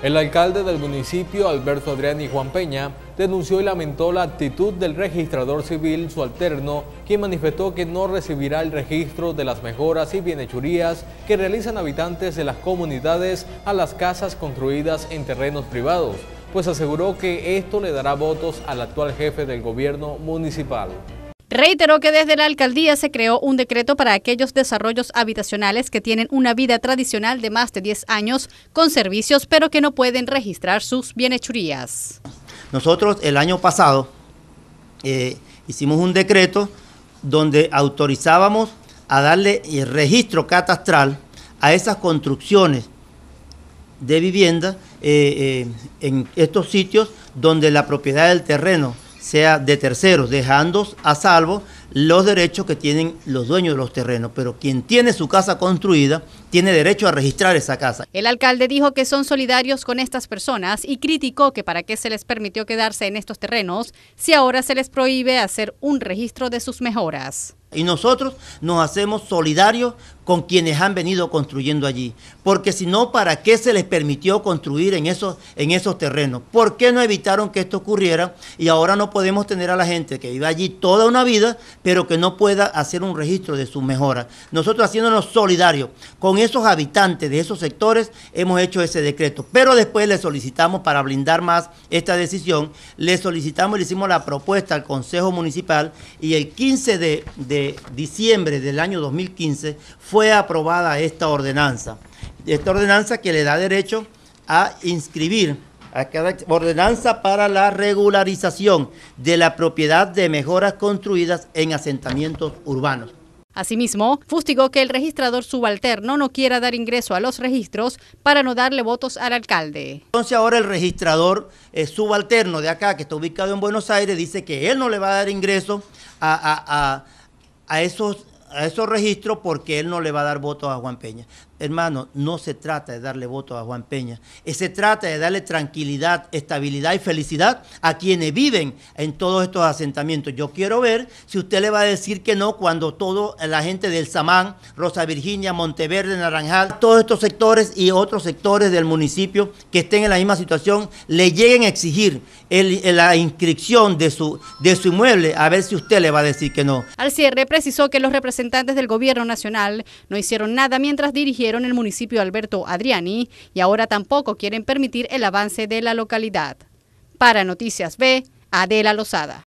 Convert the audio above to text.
El alcalde del municipio, Alberto Adrián y Juan Peña, denunció y lamentó la actitud del registrador civil su alterno, quien manifestó que no recibirá el registro de las mejoras y bienhechurías que realizan habitantes de las comunidades a las casas construidas en terrenos privados, pues aseguró que esto le dará votos al actual jefe del gobierno municipal. Reiteró que desde la alcaldía se creó un decreto para aquellos desarrollos habitacionales que tienen una vida tradicional de más de 10 años con servicios, pero que no pueden registrar sus bienhechurías. Nosotros el año pasado eh, hicimos un decreto donde autorizábamos a darle el eh, registro catastral a esas construcciones de vivienda eh, en estos sitios donde la propiedad del terreno sea de terceros, dejando a salvo los derechos que tienen los dueños de los terrenos, pero quien tiene su casa construida tiene derecho a registrar esa casa. El alcalde dijo que son solidarios con estas personas y criticó que para qué se les permitió quedarse en estos terrenos si ahora se les prohíbe hacer un registro de sus mejoras. Y nosotros nos hacemos solidarios con quienes han venido construyendo allí. Porque si no, ¿para qué se les permitió construir en esos, en esos terrenos? ¿Por qué no evitaron que esto ocurriera? Y ahora no podemos tener a la gente que vive allí toda una vida, pero que no pueda hacer un registro de sus mejoras. Nosotros haciéndonos solidarios con esos habitantes de esos sectores, hemos hecho ese decreto. Pero después le solicitamos, para blindar más esta decisión, le solicitamos y le hicimos la propuesta al Consejo Municipal y el 15 de diciembre del año 2015 fue aprobada esta ordenanza. Esta ordenanza que le da derecho a inscribir a cada ordenanza para la regularización de la propiedad de mejoras construidas en asentamientos urbanos. Asimismo, fustigó que el registrador subalterno no quiera dar ingreso a los registros para no darle votos al alcalde. Entonces ahora el registrador eh, subalterno de acá, que está ubicado en Buenos Aires, dice que él no le va a dar ingreso a a esos, a esos registros porque él no le va a dar voto a Juan Peña hermano, no se trata de darle voto a Juan Peña, eh, se trata de darle tranquilidad, estabilidad y felicidad a quienes viven en todos estos asentamientos. Yo quiero ver si usted le va a decir que no cuando toda la gente del Samán, Rosa Virginia, Monteverde, Naranjal, todos estos sectores y otros sectores del municipio que estén en la misma situación, le lleguen a exigir la inscripción de su, de su inmueble, a ver si usted le va a decir que no. Al cierre precisó que los representantes del gobierno nacional no hicieron nada mientras dirigía el municipio Alberto Adriani y ahora tampoco quieren permitir el avance de la localidad. Para Noticias B, Adela Lozada.